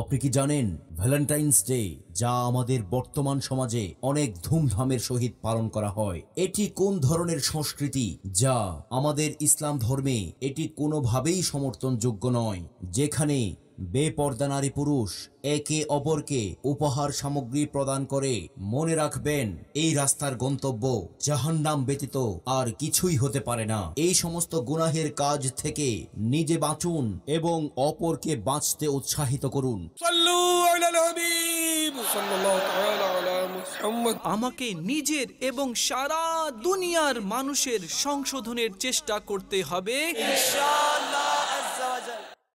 আপনি কি জানেন ভ্যালেন্টাইন্স ডে যা আমাদের বর্তমান সমাজে অনেক ধুমধামের সহিত পালন করা হয় এটি কোন ধরনের সংস্কৃতি যা আমাদের ইসলাম ধর্মে এটি কোনোভাবেই সমর্থনযোগ্য নয় যেখানে বেপর্দা নারী পুরুষ একে অপরকে উপহার সামগ্রী প্রদান করে মনে রাখবেন এই রাস্তার গন্তব্য জাহান্নাম ব্যতীত আর কিছুই হতে পারে না এই সমস্ত গুনাহের কাজ থেকে নিজে বাঁচুন এবং অপরকে বাঁচতে উৎসাহিত করুন আমাকে নিজের এবং সারা দুনিয়ার মানুষের সংশোধনের চেষ্টা করতে হবে ইনশাআল্লাহ